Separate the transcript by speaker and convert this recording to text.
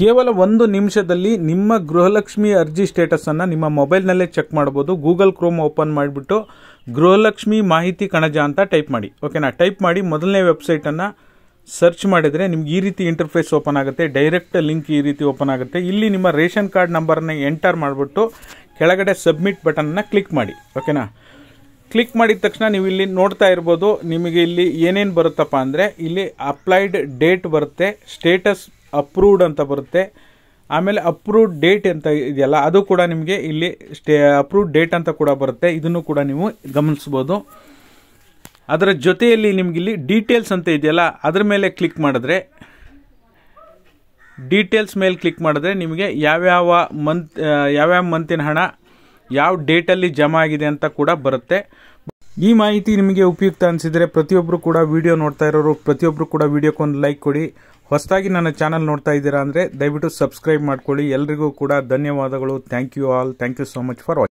Speaker 1: ಕೇವಲ ಒಂದು ನಿಮಿಷದಲ್ಲಿ ನಿಮ್ಮ ಗೃಹಲಕ್ಷ್ಮಿ ಅರ್ಜಿ ಸ್ಟೇಟಸನ್ನು ನಿಮ್ಮ ಮೊಬೈಲ್ನಲ್ಲೇ ಚೆಕ್ ಮಾಡ್ಬೋದು ಗೂಗಲ್ ಕ್ರೋಮ್ ಓಪನ್ ಮಾಡಿಬಿಟ್ಟು ಗೃಹಲಕ್ಷ್ಮಿ ಮಾಹಿತಿ ಕಣಜ ಅಂತ ಟೈಪ್ ಮಾಡಿ ಓಕೆನಾ ಟೈಪ್ ಮಾಡಿ ಮೊದಲನೇ ವೆಬ್ಸೈಟನ್ನು ಸರ್ಚ್ ಮಾಡಿದರೆ ನಿಮ್ಗೆ ಈ ರೀತಿ ಇಂಟರ್ಫೇಸ್ ಓಪನ್ ಆಗುತ್ತೆ ಡೈರೆಕ್ಟ್ ಲಿಂಕ್ ಈ ರೀತಿ ಓಪನ್ ಆಗುತ್ತೆ ಇಲ್ಲಿ ನಿಮ್ಮ ರೇಷನ್ ಕಾರ್ಡ್ ನಂಬರನ್ನ ಎಂಟರ್ ಮಾಡಿಬಿಟ್ಟು ಕೆಳಗಡೆ ಸಬ್ಮಿಟ್ ಬಟನನ್ನು ಕ್ಲಿಕ್ ಮಾಡಿ ಓಕೆನಾ ಕ್ಲಿಕ್ ಮಾಡಿದ ತಕ್ಷಣ ನೀವು ಇಲ್ಲಿ ನೋಡ್ತಾ ಇರ್ಬೋದು ನಿಮಗೆ ಇಲ್ಲಿ ಏನೇನು ಬರುತ್ತಪ್ಪ ಅಂದರೆ ಇಲ್ಲಿ ಅಪ್ಲೈಡ್ ಡೇಟ್ ಬರುತ್ತೆ ಸ್ಟೇಟಸ್ ಅಪ್ರೂವ್ಡ್ ಅಂತ ಬರುತ್ತೆ ಆಮೇಲೆ ಅಪ್ರೂವ್ಡ್ ಡೇಟ್ ಅಂತ ಇದೆಯಲ್ಲ ಅದು ಕೂಡ ನಿಮಗೆ ಇಲ್ಲಿ ಸ್ಟೇ ಅಪ್ರೂವ್ಡ್ ಡೇಟ್ ಅಂತ ಕೂಡ ಬರುತ್ತೆ ಇದನ್ನು ಕೂಡ ನೀವು ಗಮನಿಸ್ಬೋದು ಅದರ ಜೊತೆಯಲ್ಲಿ ಇಲ್ಲಿ ಡೀಟೇಲ್ಸ್ ಅಂತ ಇದೆಯಲ್ಲ ಅದ್ರ ಮೇಲೆ ಕ್ಲಿಕ್ ಮಾಡಿದ್ರೆ ಡೀಟೇಲ್ಸ್ ಮೇಲೆ ಕ್ಲಿಕ್ ಮಾಡಿದ್ರೆ ನಿಮಗೆ ಯಾವ್ಯಾವ ಮಂತ್ ಯಾವ್ಯಾವ ಮಂತಿನ ಹಣ ಯಾವ ಡೇಟಲ್ಲಿ ಜಮಾ ಆಗಿದೆ ಅಂತ ಕೂಡ ಬರುತ್ತೆ ಈ ಮಾಹಿತಿ ನಿಮಗೆ ಉಪಯುಕ್ತ ಅನಿಸಿದರೆ ಪ್ರತಿಯೊಬ್ಬರು ಕೂಡ ವಿಡಿಯೋ ನೋಡ್ತಾ ಇರೋರು ಪ್ರತಿಯೊಬ್ಬರು ಕೂಡ ವಿಡಿಯೋಕ್ಕೊಂದು ಲೈಕ್ ಕೊಡಿ ಹೊಸದಾಗಿ ನನ್ನ ಚಾನಲ್ ನೋಡ್ತಾ ಇದ್ದೀರಾ ಅಂದರೆ ದಯವಿಟ್ಟು ಸಬ್ಸ್ಕ್ರೈಬ್ ಮಾಡ್ಕೊಳ್ಳಿ ಎಲ್ರಿಗೂ ಕೂಡ ಧನ್ಯವಾದಗಳು thank you all thank you so much for watching